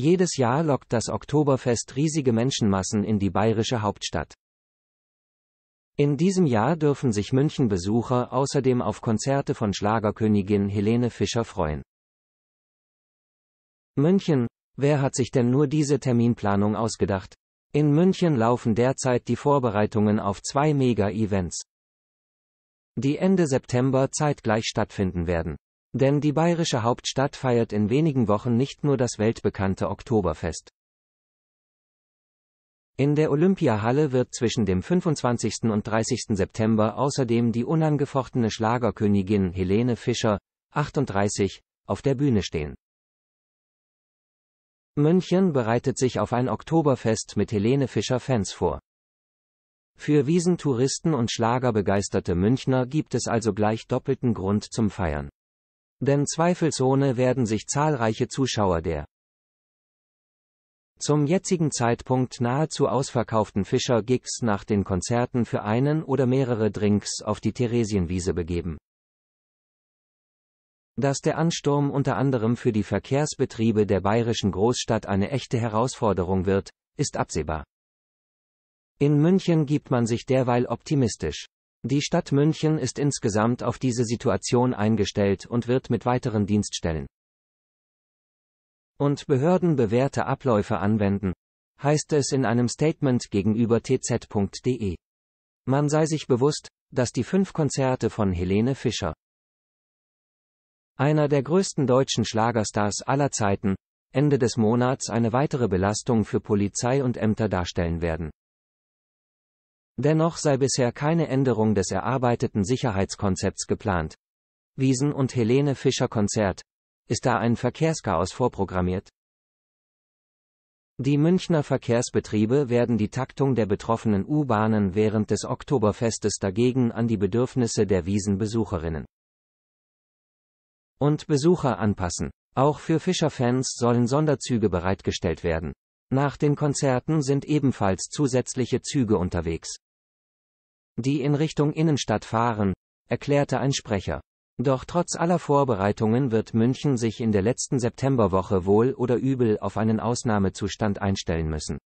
Jedes Jahr lockt das Oktoberfest riesige Menschenmassen in die bayerische Hauptstadt. In diesem Jahr dürfen sich München-Besucher außerdem auf Konzerte von Schlagerkönigin Helene Fischer freuen. München, wer hat sich denn nur diese Terminplanung ausgedacht? In München laufen derzeit die Vorbereitungen auf zwei Mega-Events, die Ende September zeitgleich stattfinden werden. Denn die bayerische Hauptstadt feiert in wenigen Wochen nicht nur das weltbekannte Oktoberfest. In der Olympiahalle wird zwischen dem 25. und 30. September außerdem die unangefochtene Schlagerkönigin Helene Fischer, 38, auf der Bühne stehen. München bereitet sich auf ein Oktoberfest mit Helene Fischer Fans vor. Für Wiesentouristen und Schlagerbegeisterte Münchner gibt es also gleich doppelten Grund zum Feiern. Denn zweifelsohne werden sich zahlreiche Zuschauer der zum jetzigen Zeitpunkt nahezu ausverkauften Fischer-Gigs nach den Konzerten für einen oder mehrere Drinks auf die Theresienwiese begeben. Dass der Ansturm unter anderem für die Verkehrsbetriebe der bayerischen Großstadt eine echte Herausforderung wird, ist absehbar. In München gibt man sich derweil optimistisch. Die Stadt München ist insgesamt auf diese Situation eingestellt und wird mit weiteren Dienststellen und Behörden bewährte Abläufe anwenden, heißt es in einem Statement gegenüber tz.de. Man sei sich bewusst, dass die fünf Konzerte von Helene Fischer, einer der größten deutschen Schlagerstars aller Zeiten, Ende des Monats eine weitere Belastung für Polizei und Ämter darstellen werden. Dennoch sei bisher keine Änderung des erarbeiteten Sicherheitskonzepts geplant. Wiesen und Helene Fischer Konzert. Ist da ein Verkehrschaos vorprogrammiert? Die Münchner Verkehrsbetriebe werden die Taktung der betroffenen U-Bahnen während des Oktoberfestes dagegen an die Bedürfnisse der Wiesenbesucherinnen und Besucher anpassen. Auch für Fischer-Fans sollen Sonderzüge bereitgestellt werden. Nach den Konzerten sind ebenfalls zusätzliche Züge unterwegs die in Richtung Innenstadt fahren, erklärte ein Sprecher. Doch trotz aller Vorbereitungen wird München sich in der letzten Septemberwoche wohl oder übel auf einen Ausnahmezustand einstellen müssen.